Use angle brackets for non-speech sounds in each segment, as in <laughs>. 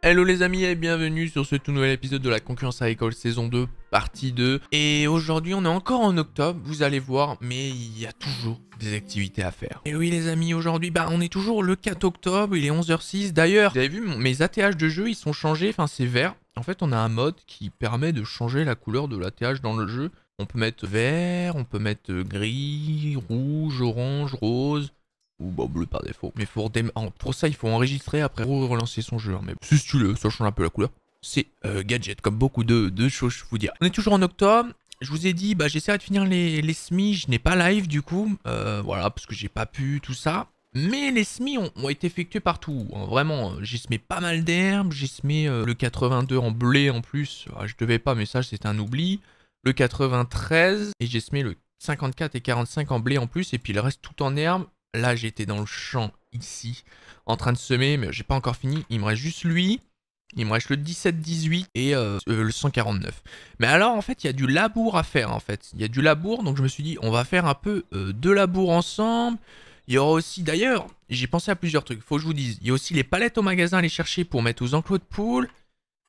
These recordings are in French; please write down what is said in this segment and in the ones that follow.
Hello les amis et bienvenue sur ce tout nouvel épisode de la concurrence à l'école saison 2 partie 2 et aujourd'hui on est encore en octobre vous allez voir mais il y a toujours des activités à faire. Et oui les amis aujourd'hui bah on est toujours le 4 octobre il est 11h06 d'ailleurs vous avez vu mes ATH de jeu ils sont changés enfin c'est vert en fait on a un mode qui permet de changer la couleur de l'ATH dans le jeu on peut mettre vert on peut mettre gris rouge orange rose ou bah, bleu par défaut. Mais pour ça, il faut enregistrer, après relancer son jeu. Hein. Mais si tu le, ça change un peu la couleur. C'est euh, gadget, comme beaucoup de, choses, je vous dirais. On est toujours en octobre. Je vous ai dit, bah, j'essaierai de finir les, les Je n'ai pas live du coup. Euh, voilà, parce que j'ai pas pu, tout ça. Mais les semis ont, été effectués partout. Hein. Vraiment, euh, j'ai semé pas mal d'herbes. J'ai semé le 82 en blé en plus. Ah, je devais pas, mais ça, c'est un oubli. Le 93. Et j'ai semé le 54 et 45 en blé en plus. Et puis il reste tout en herbe. Là, j'étais dans le champ, ici, en train de semer, mais j'ai pas encore fini. Il me reste juste lui. Il me reste le 17, 18 et euh, euh, le 149. Mais alors, en fait, il y a du labour à faire, en fait. Il y a du labour, donc je me suis dit, on va faire un peu euh, de labour ensemble. Il y aura aussi, d'ailleurs, j'ai pensé à plusieurs trucs, faut que je vous dise. Il y a aussi les palettes au magasin à aller chercher pour mettre aux enclos de poules.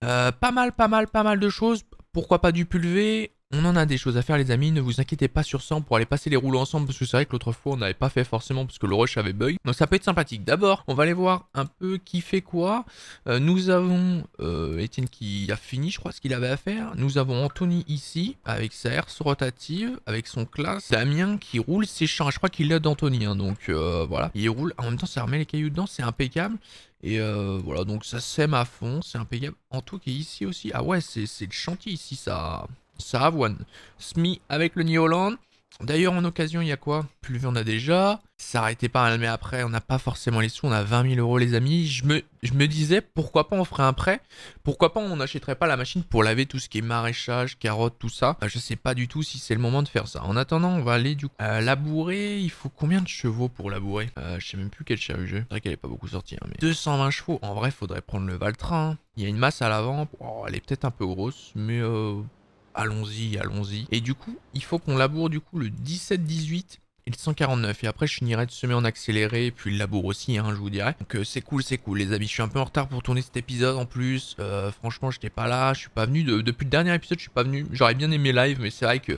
pas mal, pas mal, pas mal de choses. Pourquoi pas du pulvé on en a des choses à faire les amis, ne vous inquiétez pas sur ça, pour aller passer les rouleaux ensemble parce que c'est vrai que l'autre fois on n'avait pas fait forcément parce que le rush avait bug. Donc ça peut être sympathique. D'abord, on va aller voir un peu qui fait quoi. Euh, nous avons euh, Étienne qui a fini je crois ce qu'il avait à faire. Nous avons Anthony ici avec sa herse rotative, avec son classe. Damien qui roule ses champs, je crois qu'il l'a d'Anthony hein, donc euh, voilà. Il roule, en même temps ça remet les cailloux dedans, c'est impeccable. Et voilà, donc ça sème à fond, c'est impeccable. En tout qui est ici aussi. Ah ouais, c'est le chantier ici, ça one Smi avec le New Holland. D'ailleurs, en occasion, il y a quoi Pluvie, on a déjà. Ça arrêtait pas, mais après, on n'a pas forcément les sous. On a 20 000 euros, les amis. Je me, je me disais, pourquoi pas on ferait un prêt Pourquoi pas on n'achèterait pas la machine pour laver tout ce qui est maraîchage, carottes, tout ça Je euh, Je sais pas du tout si c'est le moment de faire ça. En attendant, on va aller du coup euh, labourer. Il faut combien de chevaux pour labourer euh, Je sais même plus quel chariot j'ai. C'est vrai qu'elle est pas beaucoup sortie. Hein, mais 220 chevaux. En vrai, faudrait prendre le Valtrain. Hein. Il y a une masse à l'avant. Oh, elle est peut-être un peu grosse, mais allons-y, allons-y. Et du coup, il faut qu'on laboure du coup le 17, 18 et le 149. Et après, je finirai de semer en accéléré, puis le laboure aussi, hein, je vous dirais. Donc euh, c'est cool, c'est cool. Les amis, je suis un peu en retard pour tourner cet épisode en plus. Franchement, euh, franchement, j'étais pas là, je suis pas venu. depuis le dernier épisode, je suis pas venu. J'aurais bien aimé live, mais c'est vrai que...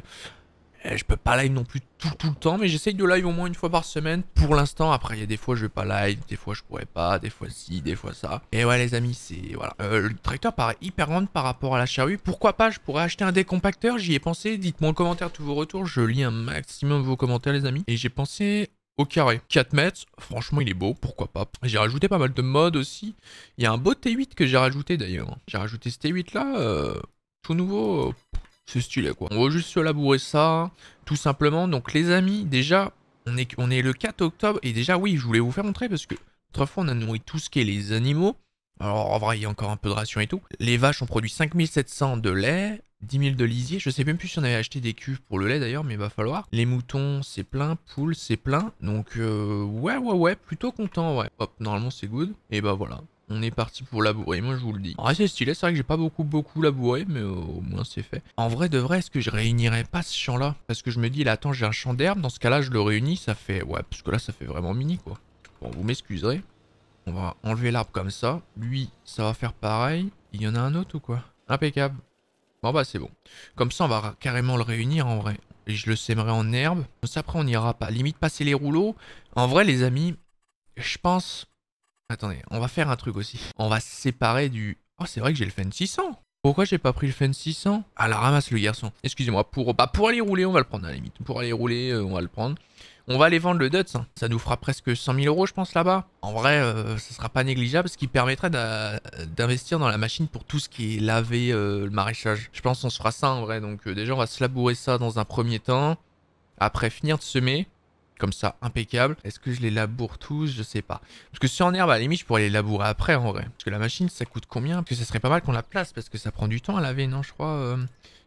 Eh, je peux pas live non plus tout, le temps, mais j'essaye de live au moins une fois par semaine. Pour l'instant, après, il y a des fois je vais pas live, des fois je pourrais pas, des fois ci, des fois ça. Et ouais, les amis, c'est voilà. Euh, le tracteur paraît hyper grande par rapport à la charrue. Pourquoi pas Je pourrais acheter un décompacteur. J'y ai pensé. Dites-moi en commentaire tous vos retours. Je lis un maximum de vos commentaires, les amis. Et j'ai pensé au carré. 4 mètres, franchement il est beau, pourquoi pas. J'ai rajouté pas mal de modes aussi. Il y a un beau T8 que j'ai rajouté d'ailleurs. J'ai rajouté ce T8 là, euh, tout nouveau, c'est stylé quoi. On va juste se labourer ça, tout simplement. Donc les amis, déjà, on est, le 4 octobre, et déjà oui, je voulais vous faire montrer, parce que autrefois on a nourri tout ce qui est les animaux. Alors en vrai, il y a encore un peu de ration et tout. Les vaches ont produit 5700 de lait, 10 000 de lisier. Je sais même plus si on avait acheté des cuves pour le lait d'ailleurs, mais il va falloir. Les moutons, c'est plein. Poules, c'est plein. Donc, euh, ouais, ouais, ouais, plutôt content, ouais. Hop, normalement, c'est good. Et bah voilà on est parti pour labourer, moi je vous le dis. c'est stylé, c'est vrai que j'ai pas beaucoup beaucoup labouré, mais euh, au moins c'est fait. En vrai de vrai, est-ce que je réunirais pas ce champ là Parce que je me dis là attends j'ai un champ d'herbe, dans ce cas là je le réunis, ça fait... Ouais, parce que là ça fait vraiment mini quoi. Bon vous m'excuserez. On va enlever l'arbre comme ça. Lui, ça va faire pareil. Il y en a un autre ou quoi Impeccable. Bon bah c'est bon. Comme ça on va carrément le réunir en vrai. Et je le sèmerai en herbe. ça après on n'ira pas. Limite passer les rouleaux. En vrai les amis, je pense Attendez, on va faire un truc aussi. On va se séparer du... Oh, c'est vrai que j'ai le Fen 600 pourquoi j'ai pas pris le Fen 600 Ah la ramasse le garçon. Excusez-moi, pour, bah, pour aller rouler, on va le prendre à la limite. Pour aller rouler, euh, on va le prendre. On va aller vendre le Dutz. Hein. Ça nous fera presque 100 000 euros, je pense, là-bas. En vrai, euh, ça sera pas négligeable, ce qui permettrait d'investir dans la machine pour tout ce qui est laver, euh, le maraîchage. Je pense qu'on se fera ça, en vrai. Donc déjà, on va se labourer ça dans un premier temps. Après, finir de semer comme ça, impeccable. Est-ce que je les laboure tous Je sais pas. Parce que si en herbe, à la limite, je pourrais les labourer après, en vrai. Parce que la machine, ça coûte combien Parce que ça serait pas mal qu'on la place, parce que ça prend du temps à laver, non, je crois euh,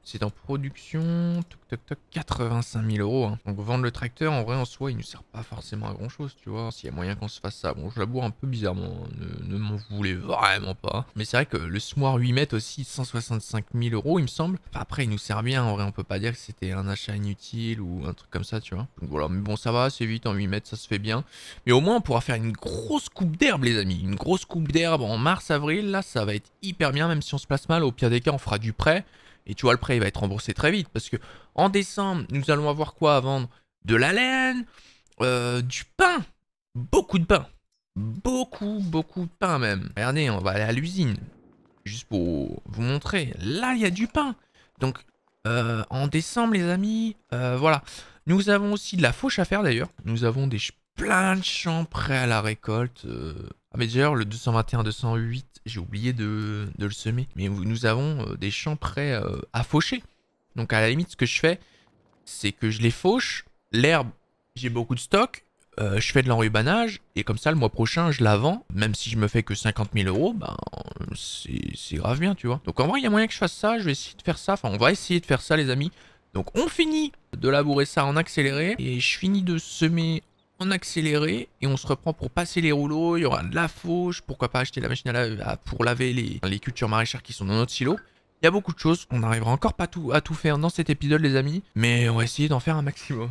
c'est en production, toc toc toc, 85 000 euros. Hein. Donc vendre le tracteur, en vrai, en soi, il ne sert pas forcément à grand chose, tu vois. S'il y a moyen qu'on se fasse ça. Bon, je la un peu bizarrement, ne, m'en voulez vraiment pas. Mais c'est vrai que le Smoire 8 mètres aussi, 165 000 euros, il me semble. après, il nous sert bien, en vrai, on peut pas dire que c'était un achat inutile ou un truc comme ça, tu vois. Donc voilà, mais bon, ça va, c'est vite, en 8 mètres, ça se fait bien. Mais au moins, on pourra faire une grosse coupe d'herbe, les amis. Une grosse coupe d'herbe en mars, avril, là, ça va être hyper bien, même si on se place mal. Au pire des cas, on fera du prêt. Et tu vois, le prêt, il va être remboursé très vite. Parce que en décembre, nous allons avoir quoi à vendre De la laine, euh, du pain. Beaucoup de pain. Beaucoup, beaucoup de pain même. Regardez, on va aller à l'usine. Juste pour vous montrer. Là, il y a du pain. Donc, euh, en décembre, les amis, euh, voilà. Nous avons aussi de la fauche à faire d'ailleurs. Nous avons des plein de champs prêts à la récolte. Ah mais d'ailleurs le 221-208, j'ai oublié de, le semer. Mais nous avons euh, des champs prêts euh, à faucher. Donc à la limite ce que je fais, c'est que je les fauche. L'herbe, j'ai beaucoup de stock. Euh, je fais de l'enrubanage et comme ça le mois prochain je la vends, même si je me fais que 50 000 euros, ben c'est grave bien tu vois. Donc en vrai il y a moyen que je fasse ça, je vais essayer de faire ça, enfin on va essayer de faire ça les amis. Donc on finit de labourer ça en accéléré et je finis de semer en accéléré et on se reprend pour passer les rouleaux, il y aura de la fauche, pourquoi pas acheter la machine à laver pour laver les, cultures maraîchères qui sont dans notre silo. Il y a beaucoup de choses, on n'arrivera encore pas tout, à tout faire dans cet épisode les amis, mais on va essayer d'en faire un maximum.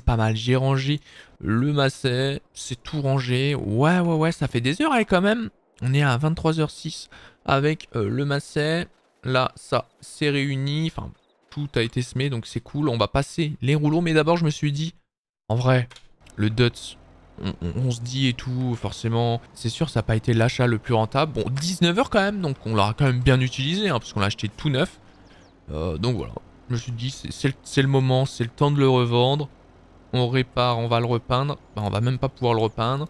pas mal. J'ai rangé le masset, c'est tout rangé. Ouais, ouais, ouais, ça fait des heures, hein, quand même. On est à 23h06 avec euh, le masset. Là, ça, s'est réuni. Enfin, tout a été semé, donc c'est cool. On va passer les rouleaux. Mais d'abord, je me suis dit, en vrai, le Dutz, on, se dit et tout, forcément. C'est sûr, ça n'a pas été l'achat le plus rentable. Bon, 19h quand même, donc on l'aura quand même bien utilisé, hein, parce qu'on l'a acheté tout neuf. Euh, donc voilà, je me suis dit, c'est le, moment, c'est le temps de le revendre on répare, on va le repeindre. On bah, on va même pas pouvoir le repeindre.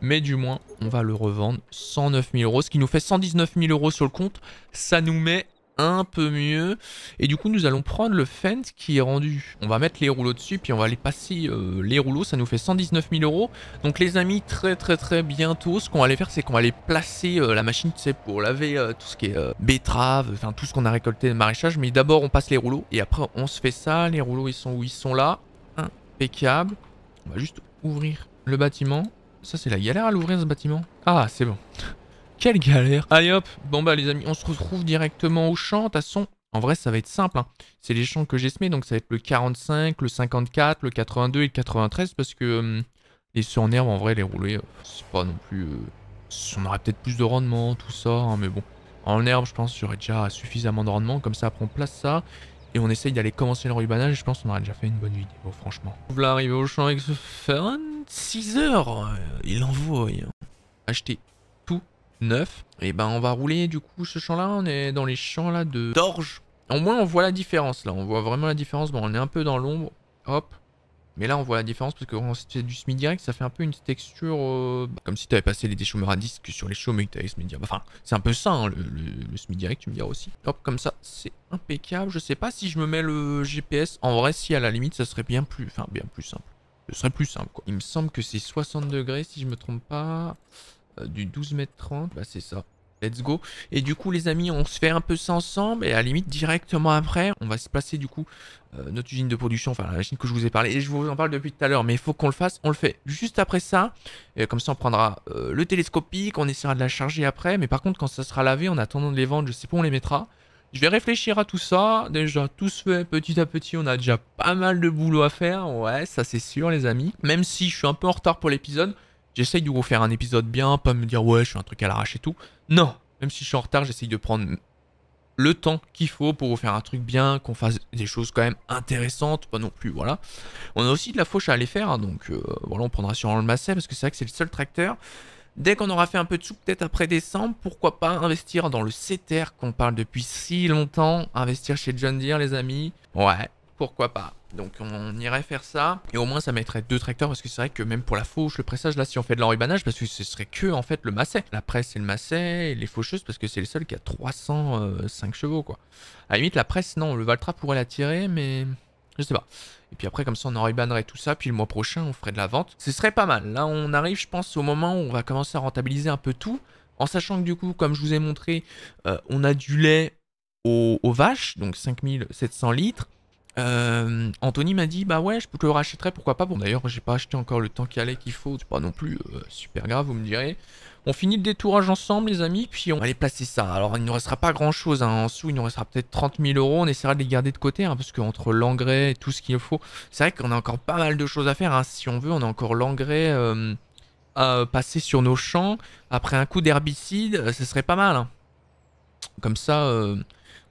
Mais du moins, on va le revendre 109 000 euros, ce qui nous fait 119 000 euros sur le compte. Ça nous met un peu mieux. Et du coup, nous allons prendre le fence qui est rendu. On va mettre les rouleaux dessus, puis on va aller passer euh, les rouleaux. Ça nous fait 119 000 euros. Donc les amis, très très très bientôt, ce qu'on va aller faire, c'est qu'on va aller placer euh, la machine, tu sais, pour laver euh, tout ce qui est betterave, enfin tout ce qu'on a récolté de maraîchage. Mais d'abord, on passe les rouleaux, et après, on se fait ça. Les rouleaux, ils sont où Ils sont là. Impeccable. On va juste ouvrir le bâtiment. Ça, c'est la galère à l'ouvrir, ce bâtiment. Ah, c'est bon. <laughs> Quelle galère. Allez hop. Bon, bah, les amis, on se retrouve directement au champ. De toute façon, en vrai, ça va être simple. Hein. C'est les champs que j'ai semés. Donc, ça va être le 45, le 54, le 82 et le 93. Parce que euh, les sur en herbe, en vrai, les rouler, euh, c'est pas non plus... Euh, on aurait peut-être plus de rendement, tout ça. Hein, mais bon, en herbe, je pense, y aurait déjà suffisamment de rendement. Comme ça, après, on place ça on essaye d'aller commencer le rubanage. Je pense qu'on aura déjà fait une bonne vidéo, franchement. On arriver au champ avec ce fan. 6 heures euh, Il envoie. Acheter tout neuf. Et eh ben on va rouler du coup ce champ là. On est dans les champs là de d'orge. Au moins on voit la différence là. On voit vraiment la différence. Bon on est un peu dans l'ombre. Hop. Mais là, on voit la différence parce que quand c'est du semi-direct, ça fait un peu une texture euh, bah, comme si tu avais passé les déchaumeurs à disque sur les chaumes et que tu avais semi-direct. Enfin, c'est un peu ça, hein, le, semi-direct, tu me diras aussi. Hop, comme ça, c'est impeccable. Je sais pas si je me mets le GPS. En vrai, si à la limite, ça serait bien plus, enfin, bien plus simple. Ce serait plus simple, quoi. Il me semble que c'est 60 degrés, si je me trompe pas, euh, du 12 mètres 30. Bah, c'est ça. Let's go. Et du coup, les amis, on se fait un peu ça ensemble. Et à limite, directement après, on va se placer du coup euh, notre usine de production, enfin la machine que je vous ai parlé. Et je vous en parle depuis tout à l'heure, mais il faut qu'on le fasse. On le fait juste après ça. comme ça, on prendra euh, le télescopique. On essaiera de la charger après. Mais par contre, quand ça sera lavé, en attendant de les vendre, je sais pas où on les mettra. Je vais réfléchir à tout ça. Déjà, tout se fait petit à petit. On a déjà pas mal de boulot à faire. Ouais, ça c'est sûr, les amis. Même si je suis un peu en retard pour l'épisode. J'essaye de vous faire un épisode bien, pas me dire ouais, je suis un truc à l'arrache et tout. Non, même si je suis en retard, j'essaye de prendre le temps qu'il faut pour vous faire un truc bien, qu'on fasse des choses quand même intéressantes, pas non plus, voilà. On a aussi de la fauche à aller faire, hein, donc euh, voilà, on prendra sur le Masset, parce que c'est vrai que c'est le seul tracteur. Dès qu'on aura fait un peu de sous, peut-être après décembre, pourquoi pas investir dans le CTR qu'on parle depuis si longtemps, investir chez John Deere, les amis Ouais, pourquoi pas donc on irait faire ça. Et au moins ça mettrait deux tracteurs parce que c'est vrai que même pour la fauche, le pressage, là si on fait de l'enrubanage, parce que ce serait que en fait le masset. La presse et le masset et les faucheuses parce que c'est le seul qui a 305 euh, chevaux quoi. À la limite la presse non, le Valtra pourrait la tirer mais... Je sais pas. Et puis après, comme ça, on enrubanerait tout ça. Puis le mois prochain, on ferait de la vente. Ce serait pas mal. Là, on arrive, je pense, au moment où on va commencer à rentabiliser un peu tout. En sachant que du coup, comme je vous ai montré, euh, on a du lait aux vaches, donc 5700 litres. Euh, Anthony m'a dit bah ouais je peux le rachèterai pourquoi pas bon d'ailleurs j'ai pas acheté encore le temps qu'il allait qu'il faut c'est pas non plus euh, super grave vous me direz on finit le détourage ensemble les amis puis on va aller placer ça alors il nous restera pas grand chose hein. en dessous il nous restera peut-être 30 000 euros on essaiera de les garder de côté hein, parce parce entre l'engrais et tout ce qu'il faut c'est vrai qu'on a encore pas mal de choses à faire hein. si on veut on a encore l'engrais euh, à passer sur nos champs après un coup d'herbicide ce serait pas mal comme ça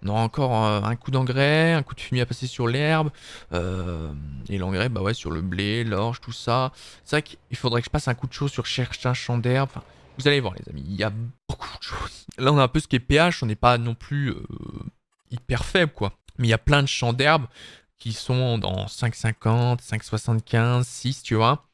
on encore euh, un coup d'engrais, un coup de fumier à passer sur l'herbe, euh, et l'engrais, bah ouais, sur le blé, l'orge, tout ça. C'est vrai qu'il faudrait que je passe un coup de chaud sur un champ d'herbe. vous allez voir, les amis, il y a beaucoup de choses. Là, on a un peu ce qui est pH, on n'est pas non plus euh, hyper faible, quoi. Mais il y a plein de champs d'herbe qui sont dans 5,50, 5,75, 6, tu vois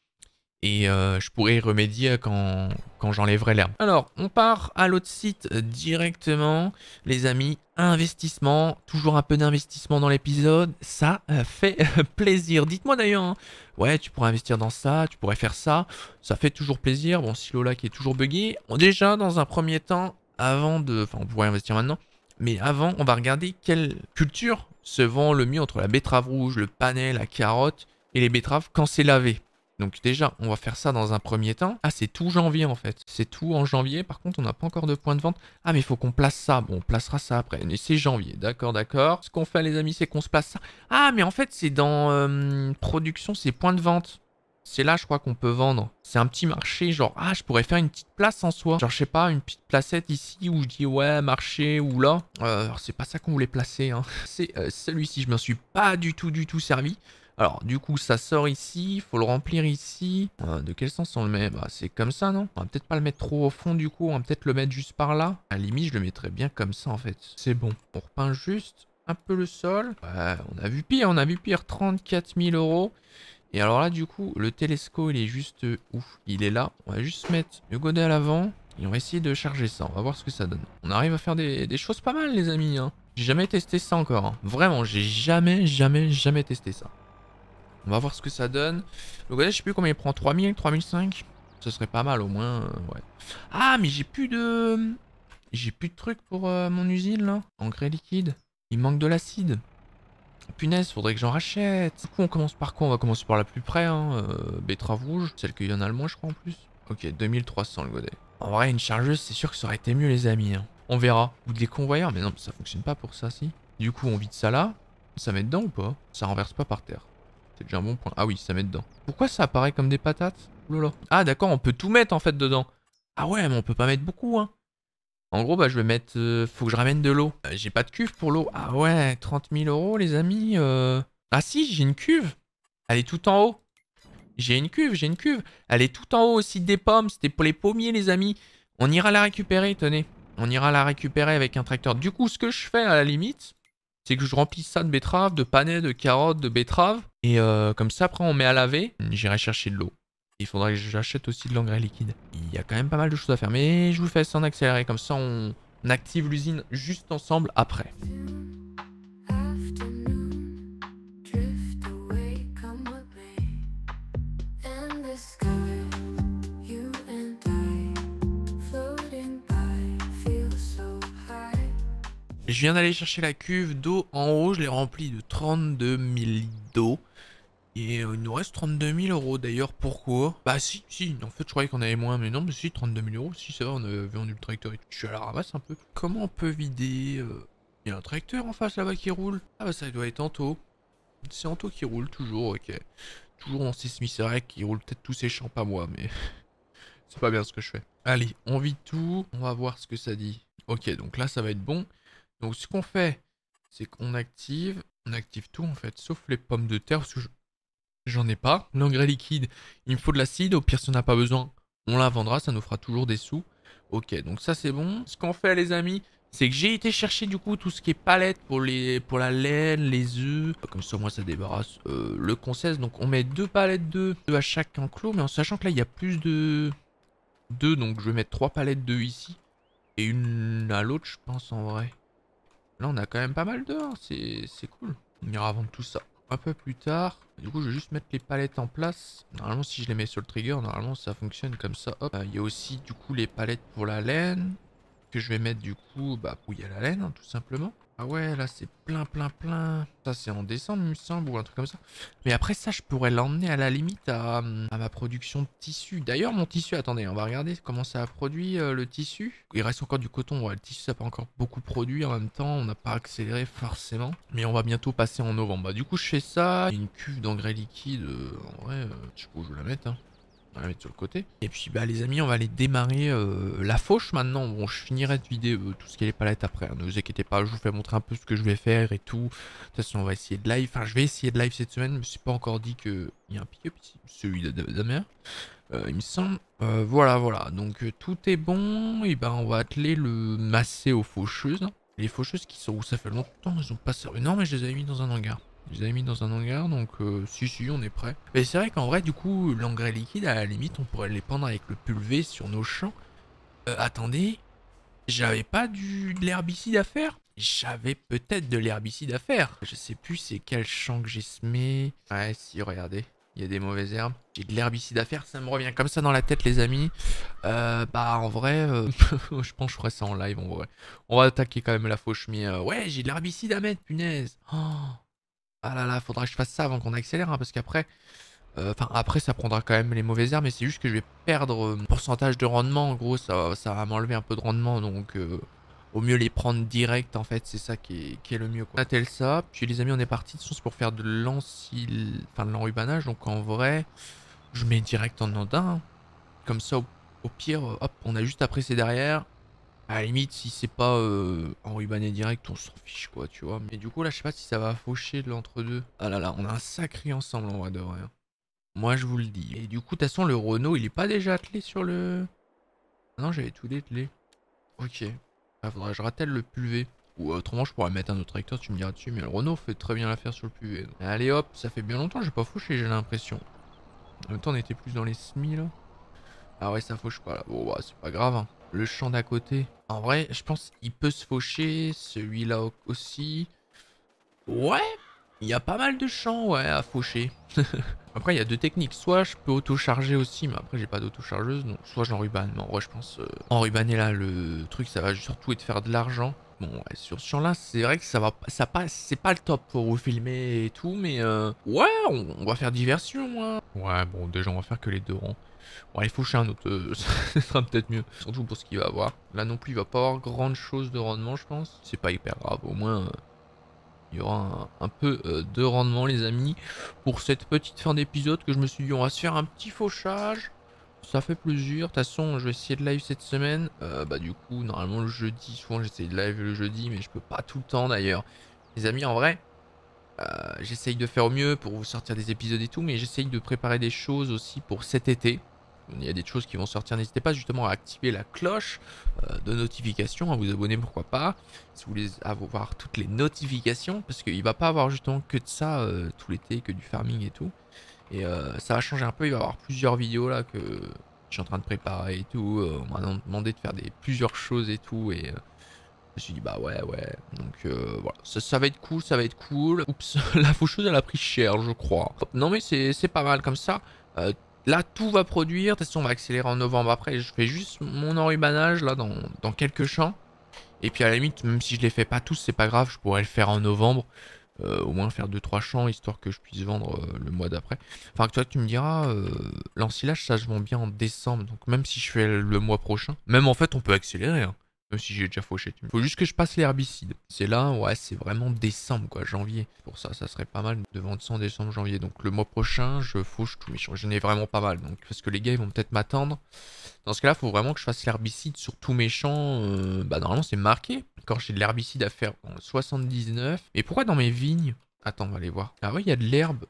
et euh, je pourrais y remédier quand, quand j'enlèverai l'herbe. Alors, on part à l'autre site euh, directement, les amis. Investissement, toujours un peu d'investissement dans l'épisode, ça euh, fait <laughs> plaisir. Dites-moi d'ailleurs, hein. ouais, tu pourrais investir dans ça, tu pourrais faire ça, ça fait toujours plaisir. Bon, silo là qui est toujours buggy. Déjà, dans un premier temps, avant de... Enfin, on pourrait investir maintenant. Mais avant, on va regarder quelle culture se vend le mieux entre la betterave rouge, le panais, la carotte et les betteraves quand c'est lavé. Donc déjà, on va faire ça dans un premier temps. Ah, c'est tout janvier en fait. C'est tout en janvier. Par contre, on n'a pas encore de point de vente. Ah, mais il faut qu'on place ça. Bon, on placera ça après. Mais c'est janvier. D'accord, d'accord. Ce qu'on fait, les amis, c'est qu'on se place ça. Ah, mais en fait, c'est dans euh, production, c'est point de vente. C'est là, je crois, qu'on peut vendre. C'est un petit marché, genre, ah, je pourrais faire une petite place en soi. Genre, je sais pas, une petite placette ici où je dis, ouais, marché ou là. Euh, c'est pas ça qu'on voulait placer. Hein. C'est euh, celui-ci, je m'en suis pas du tout, du tout servi. Alors, du coup, ça sort ici, il faut le remplir ici. Euh, de quel sens on le met bah, C'est comme ça, non On va peut-être pas le mettre trop au fond, du coup. On va peut-être le mettre juste par là. À la limite, je le mettrais bien comme ça, en fait. C'est bon. On repeint juste un peu le sol. on a vu pire, on a vu pire. 34 000 euros. Et alors là, du coup, le télescope, il est juste ouf. Il est là. On va juste mettre le godet à l'avant. Et on va essayer de charger ça. On va voir ce que ça donne. On arrive à faire des, choses pas mal, les amis. Hein. J'ai jamais testé ça encore. Hein. Vraiment, j'ai jamais, jamais, jamais testé ça. On va voir ce que ça donne. Le godet, je sais plus combien il prend. 3000, 3005 Ce serait pas mal au moins. Euh, ouais. Ah, mais j'ai plus de... J'ai plus de trucs pour euh, mon usine là. Engrais liquide. Il manque de l'acide. Punaise, faudrait que j'en rachète. Du coup, on commence par quoi On va commencer par la plus près. Hein. Euh, rouge, celle qu'il y en a le moins, je crois, en plus. Ok, 2300 le godet. En vrai, une chargeuse, c'est sûr que ça aurait été mieux, les amis. Hein. On verra. Ou des convoyeurs, mais non, ça fonctionne pas pour ça, si. Du coup, on vide ça là. Ça met dedans ou pas Ça renverse pas par terre. C'est déjà un bon point. Ah oui, ça met dedans. Pourquoi ça apparaît comme des patates Ah d'accord, on peut tout mettre en fait dedans. Ah ouais, mais on peut pas mettre beaucoup, hein. En gros, bah je vais mettre... Euh, faut que je ramène de l'eau. Euh, j'ai pas de cuve pour l'eau. Ah ouais, 30 000 euros les amis. Euh. Ah si, j'ai une cuve. Elle est tout en haut. J'ai une cuve, j'ai une cuve. Elle est tout en haut aussi des pommes. C'était pour les pommiers les amis. On ira la récupérer, tenez. On ira la récupérer avec un tracteur. Du coup, ce que je fais à la limite, c'est que je remplis ça de betteraves, de panais, de carottes, de betteraves. Et euh, comme ça, après, on met à laver. J'irai chercher de l'eau. Il faudra que j'achète aussi de l'engrais liquide. Il y a quand même pas mal de choses à faire. Mais je vous fais ça en accéléré. Comme ça, on active l'usine juste ensemble après. Je viens d'aller chercher la cuve d'eau en haut. Je l'ai remplie de 32 000 d'eau. Et euh, il nous reste 32 000 euros. D'ailleurs, pourquoi Bah si, si. En fait, je croyais qu'on avait moins. Mais non, mais si, 32 000 euros. Si, ça va, on a vendu le tracteur et tout. Je suis à la ramasse un peu. Comment on peut vider euh Il y a un tracteur en face là-bas qui roule. Ah bah ça doit être Anto. C'est Anto qui roule toujours, ok. Toujours en ses vrai qui roule peut-être tous ses champs, pas moi, mais... <laughs> C'est pas bien ce que je fais. Allez, on vide tout. On va voir ce que ça dit. Ok, donc là, ça va être bon. Donc ce qu'on fait, c'est qu'on active, on active tout en fait, sauf les pommes de terre, parce que j'en ai pas. L'engrais liquide, il me faut de l'acide, au pire si on n'a pas besoin, on la vendra, ça nous fera toujours des sous. Ok, donc ça c'est bon. Ce qu'on fait les amis, c'est que j'ai été chercher du coup tout ce qui est palette pour, les, pour la laine, les œufs. Comme ça, moi, ça débarrasse euh, le concesse. Donc, on met deux palettes d'œufs, à chaque enclos. Mais en sachant que là, il y a plus de deux. Donc, je vais mettre trois palettes d'œufs ici. Et une à l'autre, je pense, en vrai on a quand même pas mal dehors, hein, C'est cool. On ira vendre tout ça un peu plus tard. Du coup, je vais juste mettre les palettes en place. Normalement, si je les mets sur le trigger, normalement, ça fonctionne comme ça. Euh, il y a aussi, du coup, les palettes pour la laine. Que je vais mettre, du coup, bah, pour y a la laine, hein, tout simplement. Ah ouais, là c'est plein, plein, plein. Ça c'est en décembre, il me semble, ou un truc comme ça. Mais après ça, je pourrais l'emmener à la limite à, ma production de tissu. D'ailleurs, mon tissu, attendez, on va regarder comment ça a produit euh, le tissu. Il reste encore du coton, ouais, le tissu ça n'a pas encore beaucoup produit. En même temps, on n'a pas accéléré forcément. Mais on va bientôt passer en novembre. Bah, du coup, je fais ça. Une cuve d'engrais liquide, euh, en vrai, euh, je sais pas où je vais la mettre. Hein. On va la mettre sur le côté. Et puis bah les amis, on va aller démarrer euh, la fauche maintenant. Bon, je finirai de vider euh, tout ce qui est les palettes après. Hein. Ne vous inquiétez pas, je vous fais montrer un peu ce que je vais faire et tout. De toute façon, on va essayer de live. Enfin, je vais essayer de live cette semaine. Je me suis pas encore dit qu'il y a un pick Celui de, la euh, il me semble. voilà, voilà. Donc tout est bon. Et ben on va atteler le massé aux faucheuses. Les faucheuses qui sont où ça fait longtemps, elles ont pas servi. Non mais je les avais mis dans un hangar. Je les ai mis dans un hangar, donc euh, si, si, on est prêt. Mais c'est vrai qu'en vrai, du coup, l'engrais liquide, à la limite, on pourrait les pendre avec le pulvé sur nos champs. Euh, attendez, j'avais pas du, de l'herbicide à faire J'avais peut-être de l'herbicide à faire. Je sais plus c'est quel champ que j'ai semé. Ouais, si, regardez. Il y a des mauvaises herbes. J'ai de l'herbicide à faire, ça me revient comme ça dans la tête, les amis. Euh, bah, en vrai, <laughs> je pense que je ferai ça en live, en vrai. On va attaquer quand même la fauche, mais ouais, j'ai de l'herbicide à mettre, punaise. Oh. Ah là là, faudra que je fasse ça avant qu'on accélère, hein, parce qu'après... Euh, enfin, après, ça prendra quand même les mauvaises herbes, mais c'est juste que je vais perdre euh, pourcentage de rendement. En gros, ça, va m'enlever un peu de rendement, donc euh, au mieux les prendre direct, en fait. C'est ça qui est, le mieux. Quoi. On tel ça. Puis, les amis, on est parti. De toute pour faire de l'ensil... Enfin, de l'enrubanage. Donc, en vrai, je mets direct en andin. Hein. Comme ça, au, au pire, hop, on a juste à presser derrière. À la limite, si c'est pas euh, en rubané direct, on s'en fiche, quoi, tu vois. Mais du coup, là, je sais pas si ça va faucher de l'entre-deux. Ah là là, on a un sacré ensemble en vrai de vrai. Hein. Moi, je vous le dis. Et du coup, de toute façon, le Renault, il est pas déjà attelé sur le... Ah non, j'avais tout dételé. Ok. Ah, je rattelle le pulvé. Ou autrement, je pourrais mettre un autre tracteur, tu me diras dessus. Mais le Renault fait très bien l'affaire sur le pulvé. Allez, hop, ça fait bien longtemps que j'ai pas fauché, j'ai l'impression. En même temps, on était plus dans les semis, là. Ah ouais, ça fauche pas, là. Bon, bah, c'est pas grave, hein. Le champ d'à côté. En vrai, je pense qu'il peut se faucher. Celui-là aussi. Ouais, il y a pas mal de champs ouais, à faucher. <laughs> après, il y a deux techniques. Soit je peux auto-charger aussi, mais après, j'ai pas d'auto-chargeuse. Donc, soit j'enrubane. Mais en vrai, je pense euh, enrubaner là, le truc, ça va surtout être faire de l'argent sur ce champ-là, c'est vrai que ça va, ça passe, c'est pas le top pour vous filmer et tout, mais euh, ouais, on, va faire diversion. Hein. Ouais, bon, déjà, on va faire que les deux rangs. Hein. Ouais, il faut chercher un autre, euh, <laughs> ça sera peut-être mieux. Surtout pour ce qu'il va avoir. Là non plus, il va pas avoir grande chose de rendement, je pense. C'est pas hyper grave, au moins, euh, il y aura un peu de rendement, les amis, pour cette petite fin d'épisode que je me suis dit, on va se faire un petit fauchage. Ça fait plaisir. De toute façon, je vais essayer de live cette semaine. Euh, bah du coup, normalement le jeudi, souvent j'essaie de live le jeudi, mais je peux pas tout le temps d'ailleurs. Les amis, en vrai, euh, j'essaye de faire au mieux pour vous sortir des épisodes et tout, mais j'essaye de préparer des choses aussi pour cet été. Il y a des choses qui vont sortir. N'hésitez pas justement à activer la cloche euh, de notification, à vous abonner pourquoi pas. Si vous voulez avoir toutes les notifications, parce qu'il va pas avoir justement que de ça tout l'été, que du farming et tout. Et euh, ça va changer un peu, il va y avoir plusieurs vidéos là que je suis en train de préparer et tout. Euh, on m'a demandé de faire des plusieurs choses et tout. Et euh, je me suis dit bah ouais ouais. Donc voilà, ça, va être cool, ça va être cool. Oups, <laughs> la faucheuse elle a pris cher je crois. Non mais c'est pas mal comme ça. là tout va produire, de toute façon on va accélérer en novembre. Après je fais juste mon enrubanage là dans, dans quelques champs. Et puis à la limite, même si je les fais pas tous, c'est pas grave, je pourrais le faire en novembre. Euh, au moins faire 2-3 champs histoire que je puisse vendre euh, le mois d'après. Enfin, toi, tu me diras, euh, l'ensilage ça je vend bien en décembre, donc même si je fais le mois prochain, même en fait, on peut accélérer. Hein. Euh, si j'ai déjà fauché. Il Faut juste que je passe l'herbicide. C'est là, ouais, c'est vraiment décembre, quoi, janvier. Pour ça, ça serait pas mal de vendre ça décembre, janvier. Donc le mois prochain, je fauche tout. champs. Je n'ai vraiment pas mal. Donc, parce que les gars, ils vont peut-être m'attendre. Dans ce cas-là, faut vraiment que je fasse l'herbicide sur tous mes champs. Euh, bah, normalement, c'est marqué. Quand j'ai de l'herbicide à faire en 79. Mais pourquoi dans mes vignes Attends, on va aller voir. Ah ouais, il y a de l'herbe.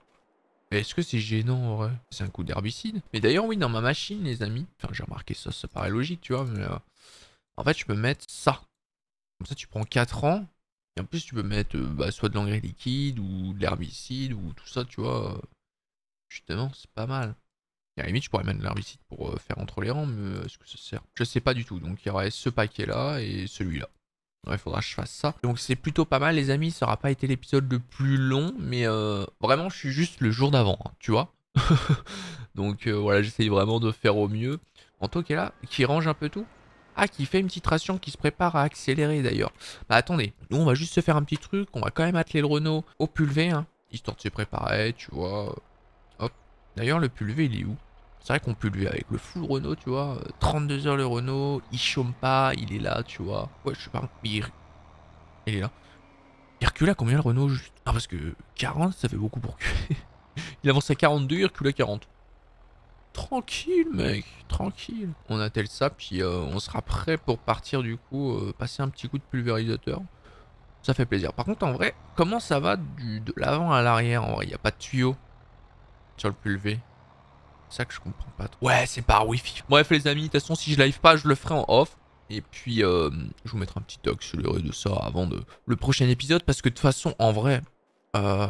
Est-ce que c'est gênant, vrai C'est un coup d'herbicide. Mais d'ailleurs, oui, dans ma machine, les amis. Enfin, j'ai remarqué ça, ça paraît logique, tu vois. Euh, en fait, je peux mettre ça. Comme ça, tu prends 4 ans. Et en plus, tu peux mettre euh, bah, soit de l'engrais liquide ou de l'herbicide ou tout ça, tu vois. Euh, justement, c'est pas mal. Et à la limite, je pourrais mettre de l'herbicide pour euh, faire entre les rangs, mais est-ce que ça sert Je sais pas du tout. Donc, il y aurait ce paquet-là et celui-là. Il faudra que je fasse ça. Donc c'est plutôt pas mal les amis, ça n'aura pas été l'épisode le plus long, mais vraiment je suis juste le jour d'avant, hein, tu vois. <laughs> Donc voilà, j'essaye vraiment de faire au mieux. En qui est là, qui range un peu tout. Ah, qui fait une petite ration, qui se prépare à accélérer d'ailleurs. Bah attendez, nous on va juste se faire un petit truc, on va quand même atteler le Renault au pulvé, hein, histoire de se préparer, tu vois. Hop. D'ailleurs, le pulvé, il est où c'est vrai qu'on pulvé avec le full Renault, tu vois. 32 euh, heures le Renault, il chôme pas, il est là, tu vois. Ouais, je sais pas, il... est là. Il recule à combien le Renault juste Ah, parce que 40, ça fait beaucoup pour que. <laughs> il avance à 42, il recule à 40. Tranquille, mec, tranquille. On attelle ça, puis euh, on sera prêt pour partir du coup, euh, passer un petit coup de pulvérisateur. Ça fait plaisir. Par contre, en vrai, comment ça va du, de l'avant à l'arrière En vrai, il n'y a pas de tuyau sur le pulvé. C'est ça que je comprends pas Ouais, c'est pas wifi, Bref, les amis, de toute façon, si je live pas, je le ferai en off. Et puis, euh, je vous mettrai un petit toc sur le de ça avant de, le prochain épisode. Parce que de toute façon, en vrai, euh,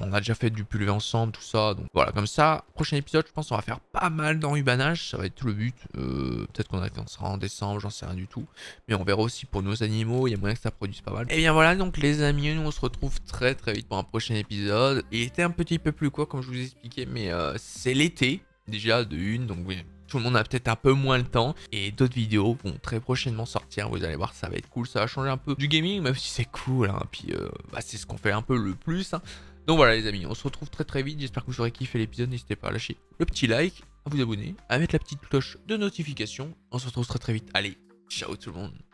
on a déjà fait du pulvé ensemble, tout ça. Donc voilà, comme ça, prochain épisode, je pense qu'on va faire pas mal d'enrubanage. Ça va être tout le but. Euh, peut-être qu'on sera en décembre, j'en sais rien du tout. Mais on verra aussi pour nos animaux. Il y a moyen que ça produise pas mal. Et bien voilà, donc les amis, nous on se retrouve très très vite pour un prochain épisode. Il était un petit peu plus quoi, comme je vous expliquais, mais euh, c'est l'été déjà de une. Donc oui, tout le monde a peut-être un peu moins le temps. Et d'autres vidéos vont très prochainement sortir. Vous allez voir, ça va être cool. Ça va changer un peu du gaming, même si c'est cool. Hein. Puis euh, bah, c'est ce qu'on fait un peu le plus. Hein. Donc voilà les amis, on se retrouve très très vite. J'espère que vous aurez kiffé l'épisode. N'hésitez pas à lâcher le petit like, à vous abonner, à mettre la petite cloche de notification. On se retrouve très très vite. Allez, ciao tout le monde.